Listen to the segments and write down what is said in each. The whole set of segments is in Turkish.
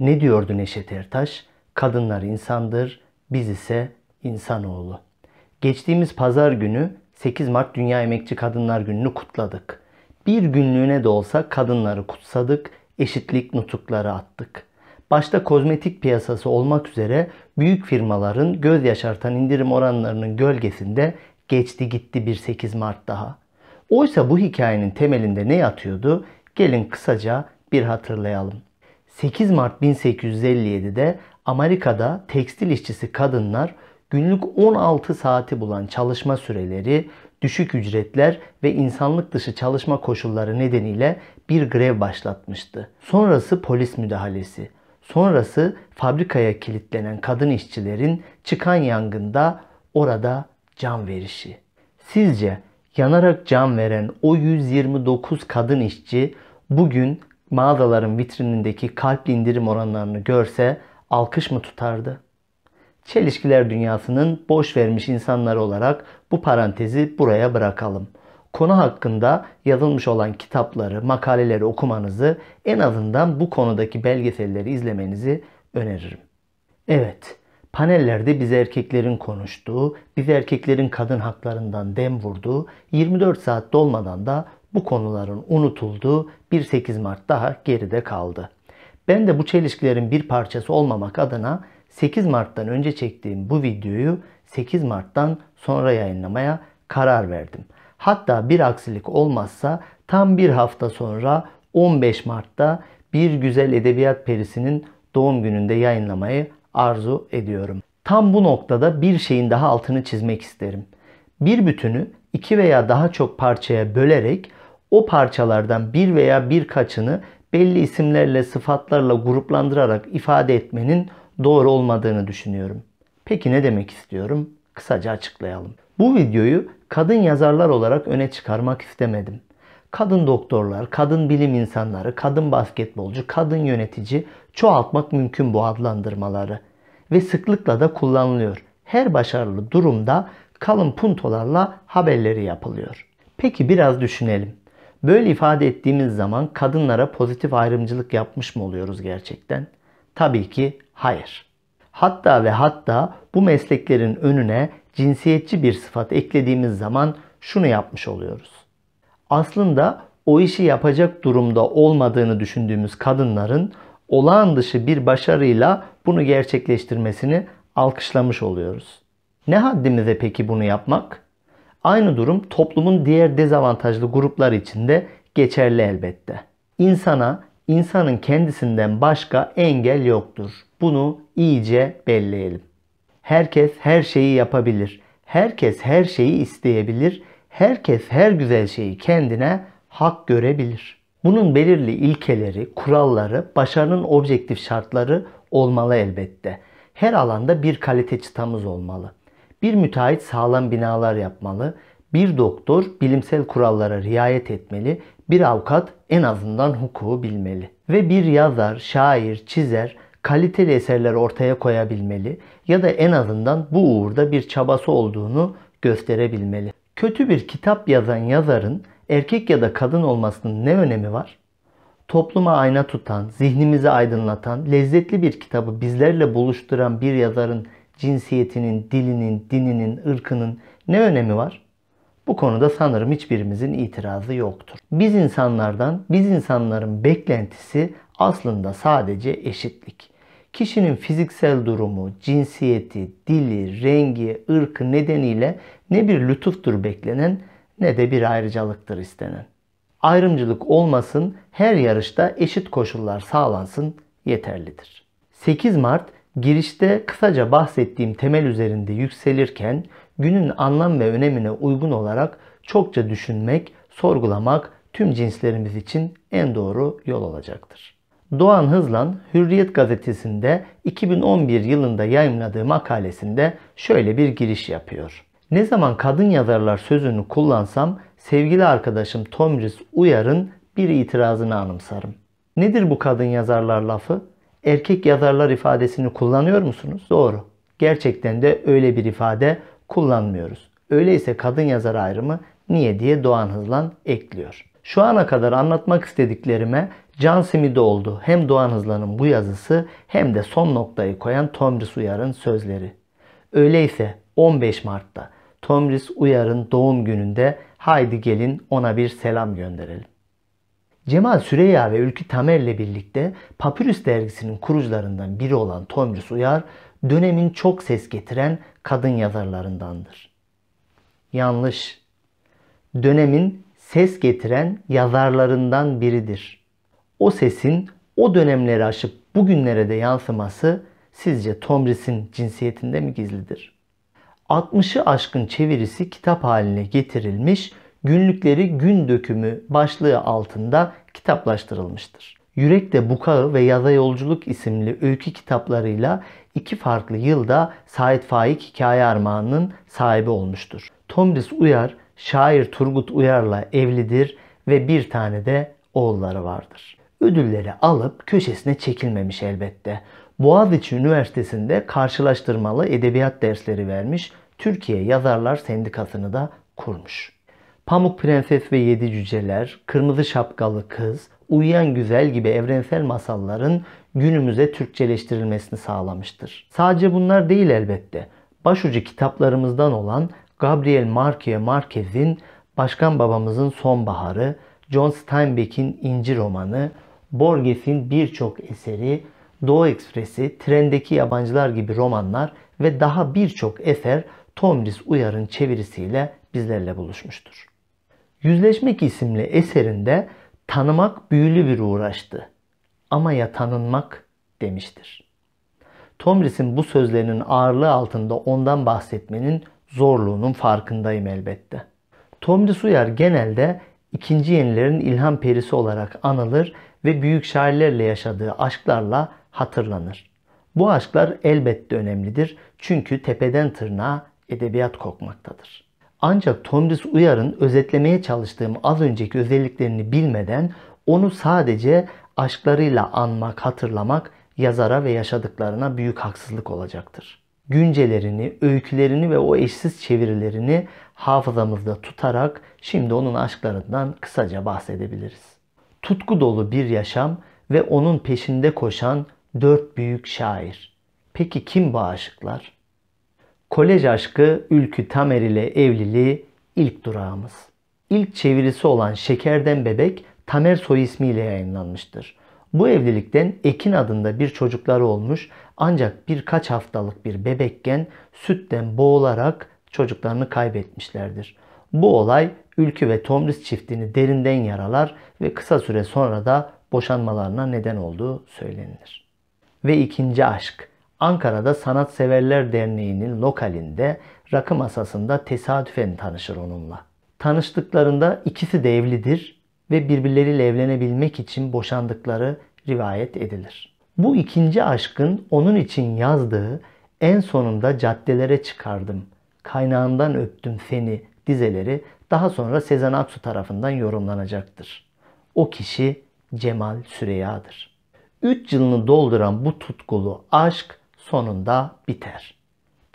Ne diyordu Neşet Ertaş? Kadınlar insandır, biz ise insanoğlu. Geçtiğimiz pazar günü 8 Mart Dünya Emekçi Kadınlar Günü'nü kutladık. Bir günlüğüne de olsa kadınları kutsadık, eşitlik nutukları attık. Başta kozmetik piyasası olmak üzere büyük firmaların göz yaşartan indirim oranlarının gölgesinde geçti gitti bir 8 Mart daha. Oysa bu hikayenin temelinde ne yatıyordu? Gelin kısaca bir hatırlayalım. 8 Mart 1857'de Amerika'da tekstil işçisi kadınlar günlük 16 saati bulan çalışma süreleri, düşük ücretler ve insanlık dışı çalışma koşulları nedeniyle bir grev başlatmıştı. Sonrası polis müdahalesi. Sonrası fabrikaya kilitlenen kadın işçilerin çıkan yangında orada can verişi. Sizce yanarak can veren o 129 kadın işçi bugün mağazaların vitrinindeki kalp indirim oranlarını görse alkış mı tutardı? Çelişkiler dünyasının boş vermiş insanları olarak bu parantezi buraya bırakalım. Konu hakkında yazılmış olan kitapları, makaleleri okumanızı, en azından bu konudaki belgeselleri izlemenizi öneririm. Evet, panellerde biz erkeklerin konuştuğu, biz erkeklerin kadın haklarından dem vurduğu, 24 saat dolmadan da bu konuların unutulduğu bir 8 Mart daha geride kaldı. Ben de bu çelişkilerin bir parçası olmamak adına 8 Mart'tan önce çektiğim bu videoyu 8 Mart'tan sonra yayınlamaya karar verdim. Hatta bir aksilik olmazsa tam bir hafta sonra 15 Mart'ta Bir Güzel Edebiyat Perisi'nin doğum gününde yayınlamayı arzu ediyorum. Tam bu noktada bir şeyin daha altını çizmek isterim. Bir bütünü iki veya daha çok parçaya bölerek o parçalardan bir veya birkaçını belli isimlerle, sıfatlarla gruplandırarak ifade etmenin doğru olmadığını düşünüyorum. Peki ne demek istiyorum? Kısaca açıklayalım. Bu videoyu kadın yazarlar olarak öne çıkarmak istemedim. Kadın doktorlar, kadın bilim insanları, kadın basketbolcu, kadın yönetici çoğaltmak mümkün bu adlandırmaları ve sıklıkla da kullanılıyor. Her başarılı durumda kalın puntolarla haberleri yapılıyor. Peki biraz düşünelim. Böyle ifade ettiğimiz zaman kadınlara pozitif ayrımcılık yapmış mı oluyoruz gerçekten? Tabii ki hayır. Hatta ve hatta bu mesleklerin önüne cinsiyetçi bir sıfat eklediğimiz zaman şunu yapmış oluyoruz. Aslında o işi yapacak durumda olmadığını düşündüğümüz kadınların olağan dışı bir başarıyla bunu gerçekleştirmesini alkışlamış oluyoruz. Ne haddimize peki bunu yapmak? Aynı durum toplumun diğer dezavantajlı grupları için de geçerli elbette. İnsana, insanın kendisinden başka engel yoktur. Bunu iyice belleyelim. Herkes her şeyi yapabilir. Herkes her şeyi isteyebilir. Herkes her güzel şeyi kendine hak görebilir. Bunun belirli ilkeleri, kuralları, başarının objektif şartları olmalı elbette. Her alanda bir kalite çıtamız olmalı. Bir müteahhit sağlam binalar yapmalı. Bir doktor bilimsel kurallara riayet etmeli. Bir avukat en azından hukuku bilmeli. Ve bir yazar, şair, çizer kaliteli eserler ortaya koyabilmeli ya da en azından bu uğurda bir çabası olduğunu gösterebilmeli. Kötü bir kitap yazan yazarın erkek ya da kadın olmasının ne önemi var? Topluma ayna tutan, zihnimizi aydınlatan, lezzetli bir kitabı bizlerle buluşturan bir yazarın cinsiyetinin, dilinin, dininin, ırkının ne önemi var? Bu konuda sanırım hiçbirimizin itirazı yoktur. Biz insanlardan, biz insanların beklentisi aslında sadece eşitlik. Kişinin fiziksel durumu, cinsiyeti, dili, rengi, ırkı nedeniyle ne bir lütuftur beklenen ne de bir ayrıcalıktır istenen. Ayrımcılık olmasın, her yarışta eşit koşullar sağlansın yeterlidir. 8 Mart Girişte kısaca bahsettiğim temel üzerinde yükselirken günün anlam ve önemine uygun olarak çokça düşünmek, sorgulamak tüm cinslerimiz için en doğru yol olacaktır. Doğan Hızlan Hürriyet gazetesinde 2011 yılında yayımladığı makalesinde şöyle bir giriş yapıyor. Ne zaman kadın yazarlar sözünü kullansam sevgili arkadaşım Tomris Uyar'ın bir itirazını anımsarım. Nedir bu kadın yazarlar lafı? erkek yazarlar ifadesini kullanıyor musunuz? Doğru. Gerçekten de öyle bir ifade kullanmıyoruz. Öyleyse kadın yazar ayrımı niye diye Doğan Hızlan ekliyor. Şu ana kadar anlatmak istediklerime Can Simidi oldu. Hem Doğan Hızlan'ın bu yazısı hem de son noktayı koyan Tomris Uyar'ın sözleri. Öyleyse 15 Mart'ta Tomris Uyar'ın doğum gününde haydi gelin ona bir selam gönderelim. Cemal Süreyya ve Ülkü Tamer ile birlikte Papyrus dergisinin kurucularından biri olan Tomris Uyar, dönemin çok ses getiren kadın yazarlarındandır. Yanlış. Dönemin ses getiren yazarlarından biridir. O sesin o dönemleri aşıp bugünlere de yansıması sizce Tomris'in cinsiyetinde mi gizlidir? 60'ı aşkın çevirisi kitap haline getirilmiş günlükleri gün dökümü başlığı altında kitaplaştırılmıştır. Yürek de Bukağı ve Yaza Yolculuk isimli öykü kitaplarıyla iki farklı yılda Sait Faik hikaye armağanının sahibi olmuştur. Tomris Uyar, şair Turgut Uyar'la evlidir ve bir tane de oğulları vardır. Ödülleri alıp köşesine çekilmemiş elbette. Boğaziçi Üniversitesi'nde karşılaştırmalı edebiyat dersleri vermiş, Türkiye Yazarlar Sendikası'nı da kurmuş. Pamuk Prenses ve Yedi Cüceler, Kırmızı Şapkalı Kız, Uyuyan Güzel gibi evrensel masalların günümüze Türkçeleştirilmesini sağlamıştır. Sadece bunlar değil elbette. Başucu kitaplarımızdan olan Gabriel Marquez Marquez'in Başkan Babamızın Sonbaharı, John Steinbeck'in İnci Romanı, Borges'in birçok eseri, Doğu Ekspresi, Trendeki Yabancılar gibi romanlar ve daha birçok eser Tomris Uyar'ın çevirisiyle bizlerle buluşmuştur. Yüzleşmek isimli eserinde tanımak büyülü bir uğraştı. Ama ya tanınmak demiştir. Tomris'in bu sözlerinin ağırlığı altında ondan bahsetmenin zorluğunun farkındayım elbette. Tomris Uyar genelde ikinci yenilerin ilham perisi olarak anılır ve büyük şairlerle yaşadığı aşklarla hatırlanır. Bu aşklar elbette önemlidir çünkü tepeden tırnağa edebiyat kokmaktadır. Ancak Tomris Uyar'ın özetlemeye çalıştığım az önceki özelliklerini bilmeden onu sadece aşklarıyla anmak, hatırlamak yazara ve yaşadıklarına büyük haksızlık olacaktır. Güncelerini, öykülerini ve o eşsiz çevirilerini hafızamızda tutarak şimdi onun aşklarından kısaca bahsedebiliriz. Tutku dolu bir yaşam ve onun peşinde koşan dört büyük şair. Peki kim bu aşıklar? Kolej aşkı Ülkü Tamer ile evliliği ilk durağımız. İlk çevirisi olan Şekerden Bebek Tamer soy ismiyle yayınlanmıştır. Bu evlilikten Ekin adında bir çocukları olmuş ancak birkaç haftalık bir bebekken sütten boğularak çocuklarını kaybetmişlerdir. Bu olay Ülkü ve Tomris çiftini derinden yaralar ve kısa süre sonra da boşanmalarına neden olduğu söylenilir. Ve ikinci aşk Ankara'da Sanatseverler Derneği'nin lokalinde rakı masasında tesadüfen tanışır onunla. Tanıştıklarında ikisi de evlidir ve birbirleriyle evlenebilmek için boşandıkları rivayet edilir. Bu ikinci aşkın onun için yazdığı en sonunda caddelere çıkardım, kaynağından öptüm seni dizeleri daha sonra Sezen Aksu tarafından yorumlanacaktır. O kişi Cemal Süreyya'dır. Üç yılını dolduran bu tutkulu aşk sonunda biter.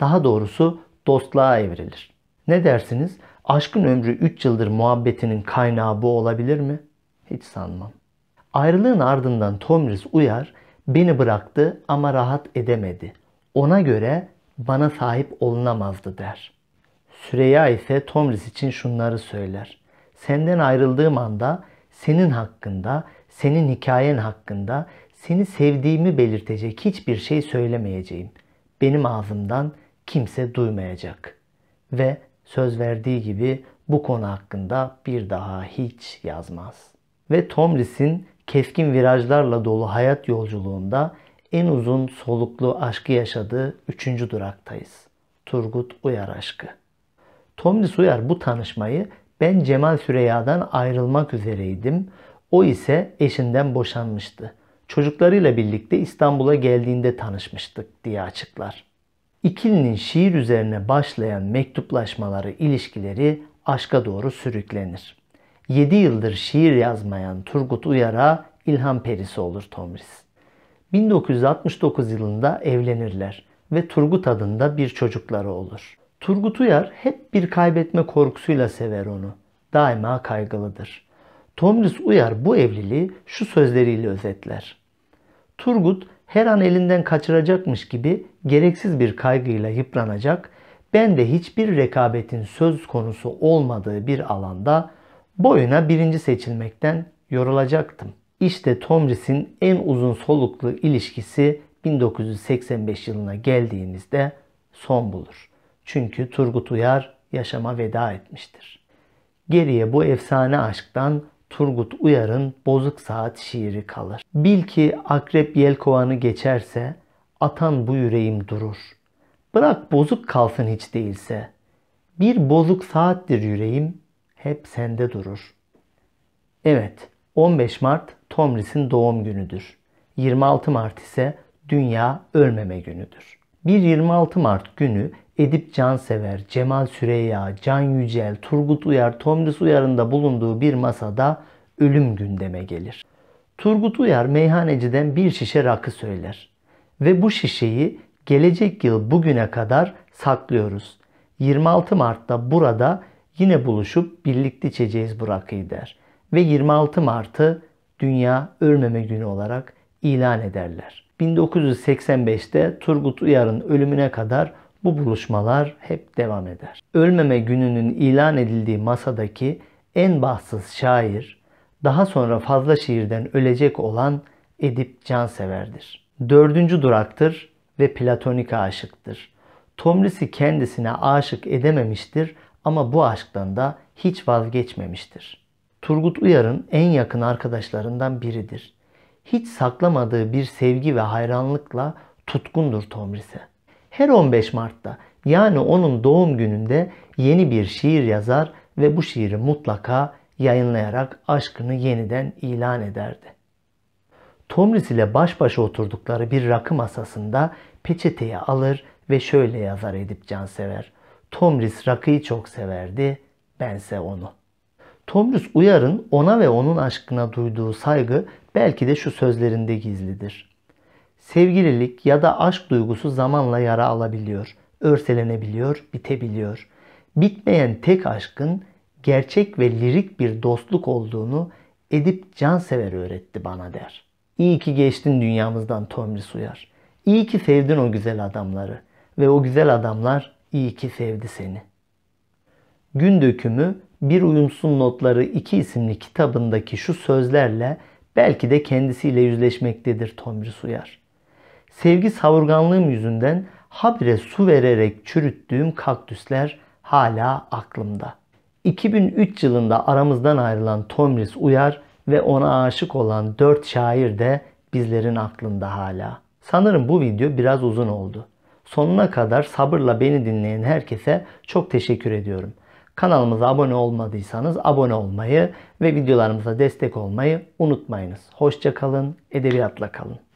Daha doğrusu dostluğa evrilir. Ne dersiniz? Aşkın ömrü 3 yıldır muhabbetinin kaynağı bu olabilir mi? Hiç sanmam. Ayrılığın ardından Tomris uyar, beni bıraktı ama rahat edemedi. Ona göre bana sahip olunamazdı der. Süreyya ise Tomris için şunları söyler. Senden ayrıldığım anda senin hakkında, senin hikayen hakkında, seni sevdiğimi belirtecek hiçbir şey söylemeyeceğim. Benim ağzımdan kimse duymayacak. Ve söz verdiği gibi bu konu hakkında bir daha hiç yazmaz. Ve Tomris'in keskin virajlarla dolu hayat yolculuğunda en uzun soluklu aşkı yaşadığı üçüncü duraktayız. Turgut Uyar aşkı. Tomris Uyar bu tanışmayı ben Cemal Süreyya'dan ayrılmak üzereydim. O ise eşinden boşanmıştı çocuklarıyla birlikte İstanbul'a geldiğinde tanışmıştık diye açıklar. İkilinin şiir üzerine başlayan mektuplaşmaları, ilişkileri aşka doğru sürüklenir. 7 yıldır şiir yazmayan Turgut Uyar'a ilham perisi olur Tomris. 1969 yılında evlenirler ve Turgut adında bir çocukları olur. Turgut Uyar hep bir kaybetme korkusuyla sever onu. Daima kaygılıdır. Tomris Uyar bu evliliği şu sözleriyle özetler. Turgut her an elinden kaçıracakmış gibi gereksiz bir kaygıyla yıpranacak, ben de hiçbir rekabetin söz konusu olmadığı bir alanda boyuna birinci seçilmekten yorulacaktım. İşte Tomris'in en uzun soluklu ilişkisi 1985 yılına geldiğimizde son bulur. Çünkü Turgut Uyar yaşama veda etmiştir. Geriye bu efsane aşktan Turgut Uyar'ın Bozuk Saat şiiri kalır. Bil ki akrep yelkovanı geçerse atan bu yüreğim durur. Bırak bozuk kalsın hiç değilse. Bir bozuk saattir yüreğim hep sende durur. Evet 15 Mart Tomris'in doğum günüdür. 26 Mart ise Dünya Ölmeme Günüdür. Bir 26 Mart günü Edip Cansever, Cemal Süreya, Can Yücel, Turgut Uyar, Tomris Uyar'ın da bulunduğu bir masada ölüm gündeme gelir. Turgut Uyar meyhaneciden bir şişe rakı söyler ve bu şişeyi gelecek yıl bugüne kadar saklıyoruz. 26 Mart'ta burada yine buluşup birlikte içeceğiz bu rakıyı der ve 26 Mart'ı Dünya Ölmeme Günü olarak ilan ederler. 1985'te Turgut Uyar'ın ölümüne kadar bu buluşmalar hep devam eder. Ölmeme gününün ilan edildiği masadaki en bahtsız şair, daha sonra fazla şiirden ölecek olan Edip Cansever'dir. Dördüncü duraktır ve platonik aşıktır. Tomrisi kendisine aşık edememiştir ama bu aşktan da hiç vazgeçmemiştir. Turgut Uyar'ın en yakın arkadaşlarından biridir. Hiç saklamadığı bir sevgi ve hayranlıkla tutkundur Tomris'e. Her 15 Mart'ta yani onun doğum gününde yeni bir şiir yazar ve bu şiiri mutlaka yayınlayarak aşkını yeniden ilan ederdi. Tomris ile baş başa oturdukları bir rakı masasında peçeteyi alır ve şöyle yazar Edip Cansever. Tomris rakıyı çok severdi, bense onu. Tomris Uyar'ın ona ve onun aşkına duyduğu saygı belki de şu sözlerinde gizlidir. Sevgililik ya da aşk duygusu zamanla yara alabiliyor, örselenebiliyor, bitebiliyor. Bitmeyen tek aşkın gerçek ve lirik bir dostluk olduğunu Edip Cansever öğretti bana der. İyi ki geçtin dünyamızdan Tomris Uyar. İyi ki sevdin o güzel adamları ve o güzel adamlar iyi ki sevdi seni. Gün dökümü Bir Uyumsun Notları 2 isimli kitabındaki şu sözlerle belki de kendisiyle yüzleşmektedir Tomris Uyar. Sevgi savurganlığım yüzünden habire su vererek çürüttüğüm kaktüsler hala aklımda. 2003 yılında aramızdan ayrılan Tomris Uyar ve ona aşık olan dört şair de bizlerin aklında hala. Sanırım bu video biraz uzun oldu. Sonuna kadar sabırla beni dinleyen herkese çok teşekkür ediyorum. Kanalımıza abone olmadıysanız abone olmayı ve videolarımıza destek olmayı unutmayınız. Hoşça kalın, edebiyatla kalın.